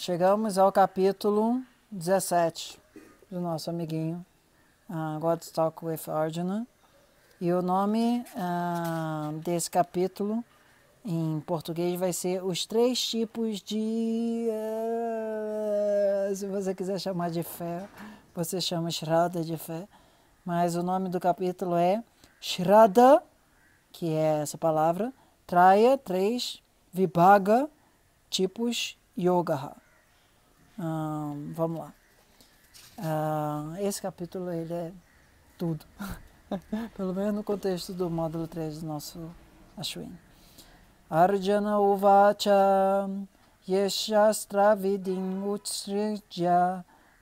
chegamos ao capítulo 17 do nosso amiguinho uh, God's Talk with Arjuna. E o nome uh, desse capítulo em português vai ser Os Três Tipos de. Uh, se você quiser chamar de fé, você chama Shraddha de fé. Mas o nome do capítulo é Shraddha, que é essa palavra, traya três, Vibhaga, tipos, Yoga vamos lá. esse capítulo ele é tudo, pelo menos no contexto do módulo 3 do nosso Ashwin. Arjana Uvacha Yeshastravidin Vidin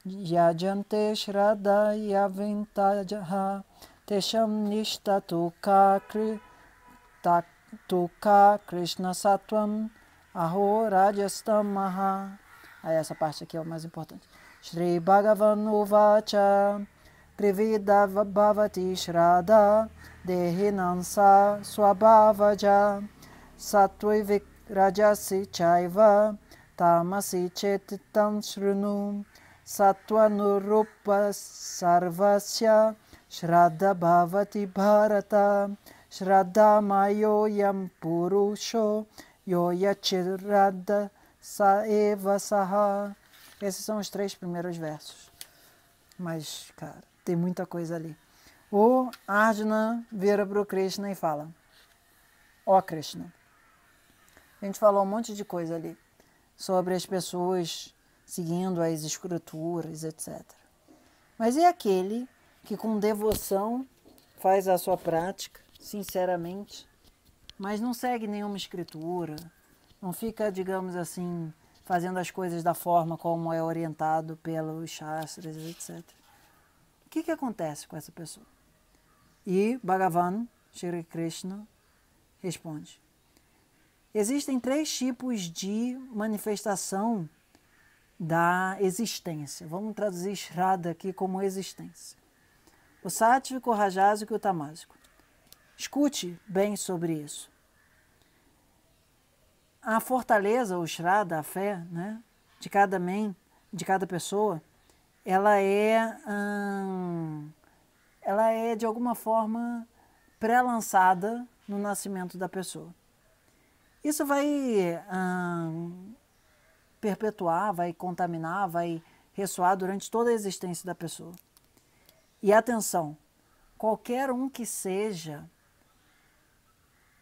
Yajante Shraddha Yavintajaha Tesham Nishtatu Kakri Tuka Krishna Satvam Aho maha अया स पाश्च किं मसी भवति श्रीभगवन् उवाच त्रिविद भवति श्रद्धा देहिनां सा स्वभावजा सत्त्वविक्रजसि चैव तामसि चेत्तं शृणु सत्त्वनुरूप सर्वस्य श्रद्धा भवति भरत श्रद्धा मायोऽयं पुरुषो यो यच्छ Sa eva saha. Esses são os três primeiros versos. Mas, cara, tem muita coisa ali. O Arjuna vira para o Krishna e fala: Ó oh, Krishna, a gente falou um monte de coisa ali sobre as pessoas seguindo as escrituras, etc. Mas e aquele que com devoção faz a sua prática, sinceramente, mas não segue nenhuma escritura, não fica, digamos assim, fazendo as coisas da forma como é orientado pelos Shastras, etc. O que, que acontece com essa pessoa? E Bhagavan, Shri Krishna, responde. Existem três tipos de manifestação da existência. Vamos traduzir Shraddha aqui como existência. O sátivico, o rajásico e o tamásico. Escute bem sobre isso a fortaleza, o shrada, a fé, né, de cada mãe, de cada pessoa, ela é, hum, ela é de alguma forma pré-lançada no nascimento da pessoa. Isso vai hum, perpetuar, vai contaminar, vai ressoar durante toda a existência da pessoa. E atenção, qualquer um que seja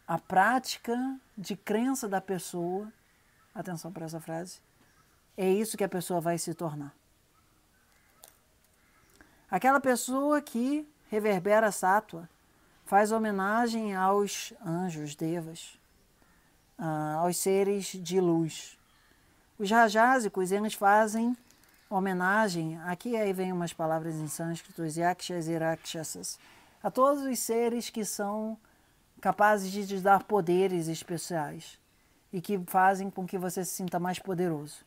a prática de crença da pessoa, atenção para essa frase, é isso que a pessoa vai se tornar. Aquela pessoa que reverbera a sátua, faz homenagem aos anjos, devas, ah, aos seres de luz. Os rajásicos, eles fazem homenagem, aqui aí vem umas palavras em sânscrito, yakshas e rakshasas, a todos os seres que são capazes de te dar poderes especiais e que fazem com que você se sinta mais poderoso.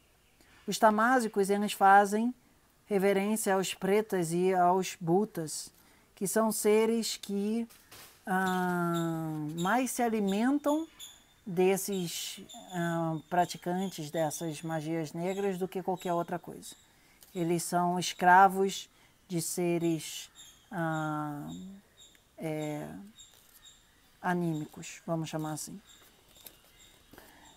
Os tamásicos eles fazem reverência aos pretas e aos butas, que são seres que ah, mais se alimentam desses ah, praticantes dessas magias negras do que qualquer outra coisa. Eles são escravos de seres ah, é, anímicos, vamos chamar assim.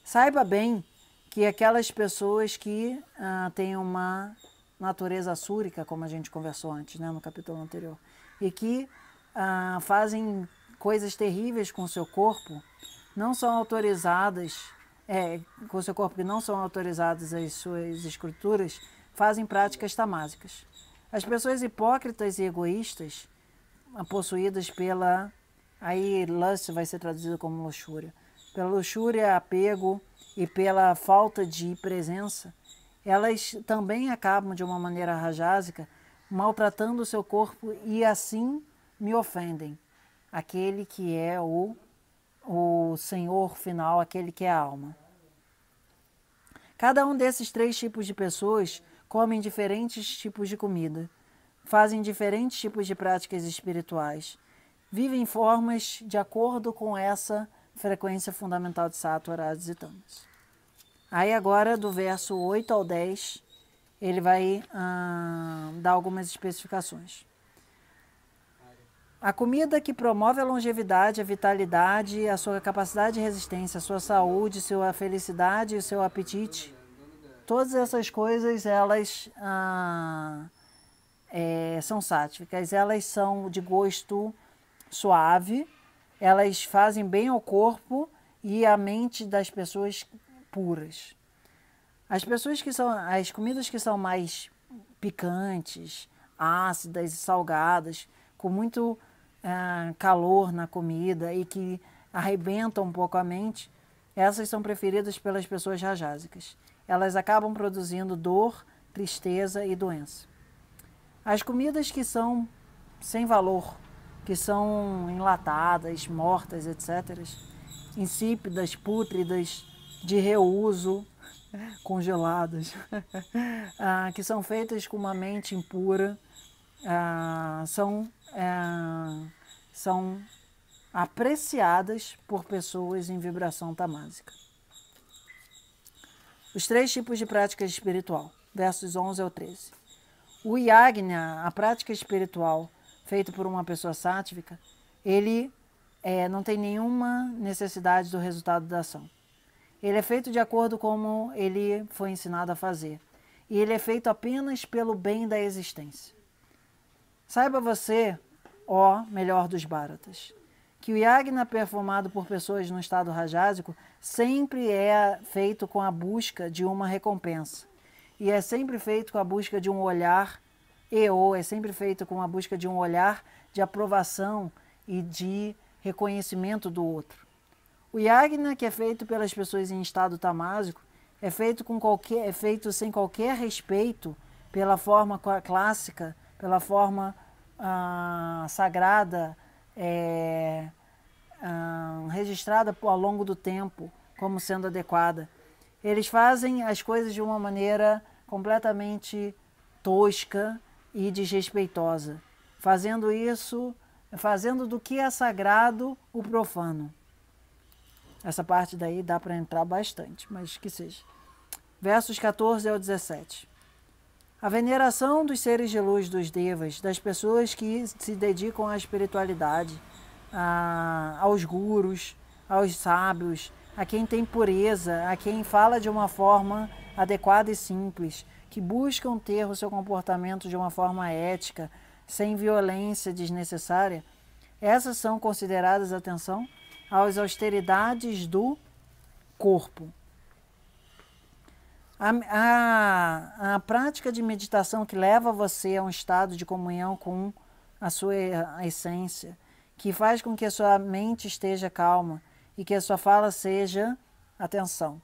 Saiba bem que aquelas pessoas que ah, têm uma natureza súrica, como a gente conversou antes, né, no capítulo anterior, e que ah, fazem coisas terríveis com o seu corpo, não são autorizadas, é, com o seu corpo que não são autorizadas as suas escrituras, fazem práticas tamásicas. As pessoas hipócritas e egoístas, ah, possuídas pela Aí lust vai ser traduzido como luxúria. Pela luxúria, apego e pela falta de presença, elas também acabam de uma maneira rajásica maltratando o seu corpo e assim me ofendem. Aquele que é o o Senhor final, aquele que é a alma. Cada um desses três tipos de pessoas comem diferentes tipos de comida, fazem diferentes tipos de práticas espirituais vivem formas de acordo com essa frequência fundamental de Sato, Arados e Tamas. Aí agora, do verso 8 ao 10, ele vai ah, dar algumas especificações. A comida que promove a longevidade, a vitalidade, a sua capacidade de resistência, a sua saúde, sua felicidade, o seu apetite, todas essas coisas elas ah, é, são sáticas, elas são de gosto suave, elas fazem bem ao corpo e à mente das pessoas puras. As pessoas que são as comidas que são mais picantes, ácidas e salgadas, com muito ah, calor na comida e que arrebentam um pouco a mente, essas são preferidas pelas pessoas rajásicas. Elas acabam produzindo dor, tristeza e doença. As comidas que são sem valor, que são enlatadas, mortas, etc., insípidas, pútridas, de reuso, congeladas, ah, que são feitas com uma mente impura, ah, são, eh, são apreciadas por pessoas em vibração tamásica. Os três tipos de prática espiritual, versos 11 ao 13. O Yagna, a prática espiritual, feito por uma pessoa sátvica, ele é, não tem nenhuma necessidade do resultado da ação. Ele é feito de acordo como ele foi ensinado a fazer. E ele é feito apenas pelo bem da existência. Saiba você, ó melhor dos Bharatas, que o Yagna performado por pessoas no estado rajásico sempre é feito com a busca de uma recompensa. E é sempre feito com a busca de um olhar EO é sempre feito com a busca de um olhar de aprovação e de reconhecimento do outro. O yagna, que é feito pelas pessoas em estado tamásico, é feito, com qualquer, é feito sem qualquer respeito pela forma clássica, pela forma ah, sagrada, é, ah, registrada ao longo do tempo como sendo adequada. Eles fazem as coisas de uma maneira completamente tosca, e desrespeitosa, fazendo isso, fazendo do que é sagrado o profano. Essa parte daí dá para entrar bastante, mas que seja. Versos 14 ao 17. A veneração dos seres de luz dos devas, das pessoas que se dedicam à espiritualidade, a, aos gurus, aos sábios, a quem tem pureza, a quem fala de uma forma adequada e simples, que buscam ter o seu comportamento de uma forma ética, sem violência desnecessária, essas são consideradas, atenção, as austeridades do corpo. A, a, a, prática de meditação que leva você a um estado de comunhão com a sua essência, que faz com que a sua mente esteja calma e que a sua fala seja atenção.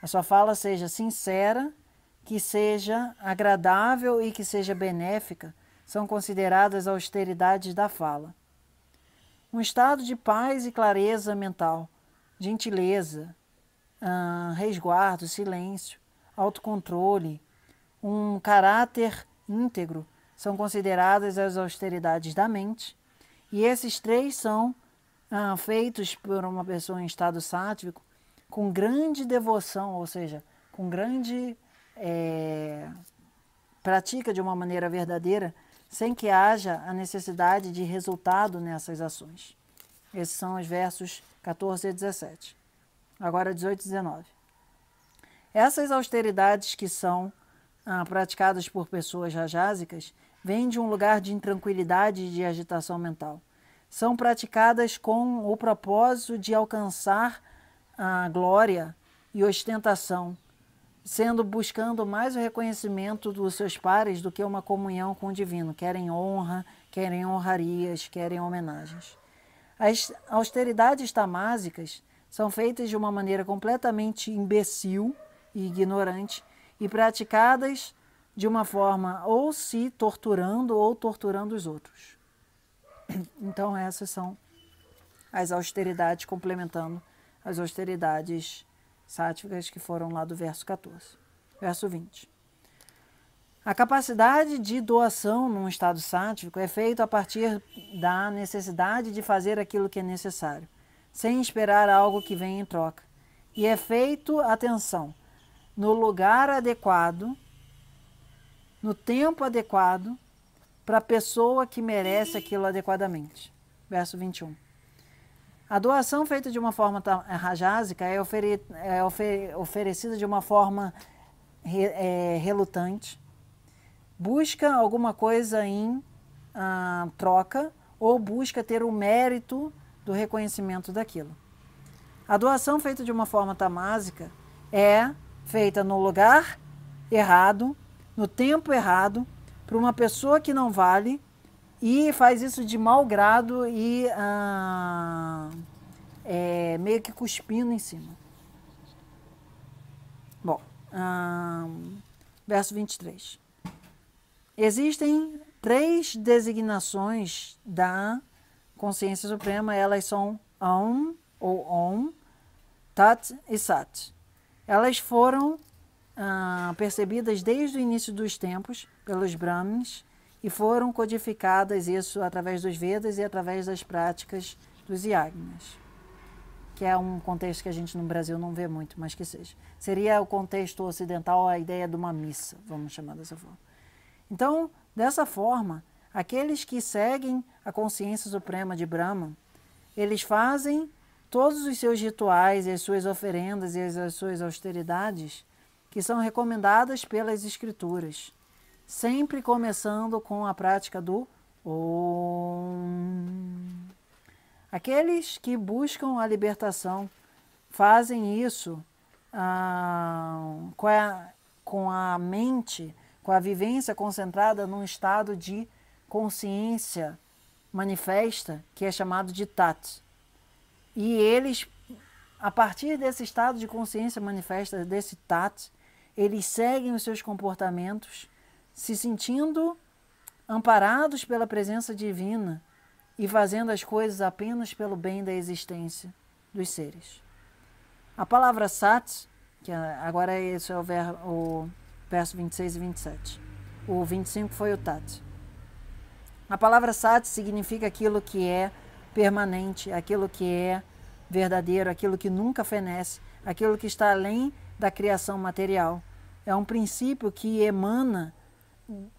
A sua fala seja sincera que seja agradável e que seja benéfica são consideradas austeridades da fala. Um estado de paz e clareza mental, gentileza, resguardo, silêncio, autocontrole, um caráter íntegro são consideradas as austeridades da mente, e esses três são ah, feitos por uma pessoa em estado sátvico com grande devoção, ou seja, com grande é, pratica de uma maneira verdadeira, sem que haja a necessidade de resultado nessas ações. Esses são os versos 14 e 17. Agora 18 e 19. Essas austeridades que são ah, praticadas por pessoas rajásicas vêm de um lugar de intranquilidade e de agitação mental. São praticadas com o propósito de alcançar a glória e ostentação sendo buscando mais o reconhecimento dos seus pares do que uma comunhão com o divino. Querem honra, querem honrarias, querem homenagens. As austeridades tamásicas são feitas de uma maneira completamente imbecil e ignorante e praticadas de uma forma ou se torturando ou torturando os outros. Então, essas são as austeridades complementando as austeridades sáticas que foram lá do verso 14. Verso 20. A capacidade de doação num estado sático é feita a partir da necessidade de fazer aquilo que é necessário, sem esperar algo que vem em troca. E é feito, atenção, no lugar adequado, no tempo adequado, para a pessoa que merece aquilo adequadamente. Verso 21. A doação feita de uma forma eh, rajásica é, ofere é oferecida de uma forma re é, relutante, busca alguma coisa em ah, troca ou busca ter o mérito do reconhecimento daquilo. A doação feita de uma forma tamásica é feita no lugar errado, no tempo errado, para uma pessoa que não vale e faz isso de mau grado e ah, é, meio que cuspindo em cima. Bom, hum, verso 23. Existem três designações da consciência suprema, elas são Aum ou Om, Tat e Sat. Elas foram ah, percebidas desde o início dos tempos pelos Brahmins e foram codificadas isso através dos Vedas e através das práticas dos Yagnas que é um contexto que a gente no Brasil não vê muito, mas que seja. Seria o contexto ocidental a ideia de uma missa, vamos chamar dessa forma. Então, dessa forma, aqueles que seguem a consciência suprema de Brahma, eles fazem todos os seus rituais e as suas oferendas e as suas austeridades que são recomendadas pelas escrituras, sempre começando com a prática do Om. Aqueles que buscam a libertação fazem isso ah, com, a, com a mente, com a vivência concentrada num estado de consciência manifesta, que é chamado de tat. E eles, a partir desse estado de consciência manifesta, desse tat, eles seguem os seus comportamentos, se sentindo amparados pela presença divina e fazendo as coisas apenas pelo bem da existência dos seres. A palavra sat, que é, agora esse é o, ver, o verso 26 e 27. O 25 foi o tat. A palavra sat significa aquilo que é permanente, aquilo que é verdadeiro, aquilo que nunca fenece, aquilo que está além da criação material. É um princípio que emana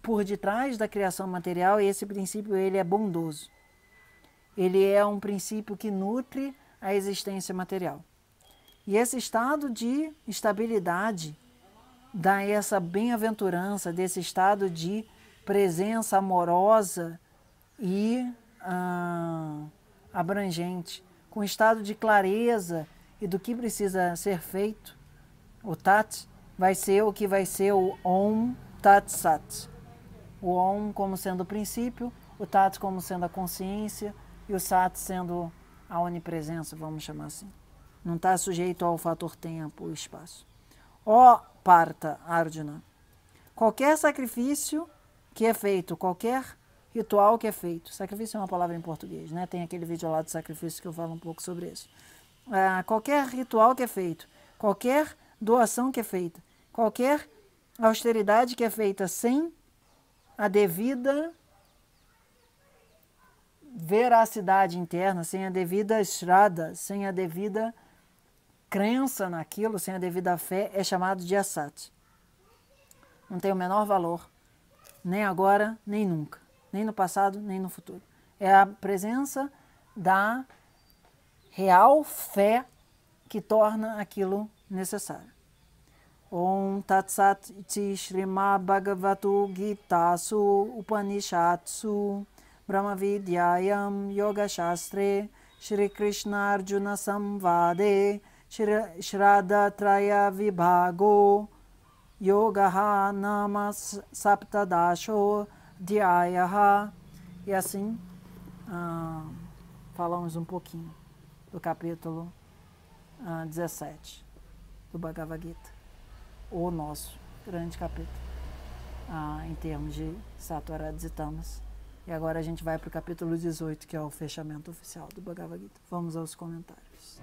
por detrás da criação material e esse princípio ele é bondoso. Ele é um princípio que nutre a existência material. E esse estado de estabilidade dá essa bem-aventurança, desse estado de presença amorosa e ah, abrangente, com estado de clareza e do que precisa ser feito. O Tat vai ser o que vai ser o Om Tat Sat. O Om como sendo o princípio, o Tat como sendo a consciência, e o sat sendo a onipresença, vamos chamar assim. Não está sujeito ao fator tempo ou espaço. Ó Parta Arjuna, qualquer sacrifício que é feito, qualquer ritual que é feito, sacrifício é uma palavra em português, né? tem aquele vídeo lá do sacrifício que eu falo um pouco sobre isso. É, qualquer ritual que é feito, qualquer doação que é feita, qualquer austeridade que é feita sem a devida veracidade interna, sem a devida estrada, sem a devida crença naquilo, sem a devida fé, é chamado de asat. Não tem o menor valor, nem agora, nem nunca, nem no passado, nem no futuro. É a presença da real fé que torna aquilo necessário. Om Tat Sat Iti Gita Su Upanishatsu ब्रह्मविद्यायां योगशास्त्रे श्रीकृष्णार्जुनसंवादे श्र श्राद्धत्रयविभागो योगः नाम Diayaha. E assim ah, falamos um pouquinho do capítulo ah, 17 do Bhagavad Gita, o nosso grande capítulo ah, em termos de e Tamas. E agora a gente vai para o capítulo 18, que é o fechamento oficial do Bhagavad Gita. Vamos aos comentários.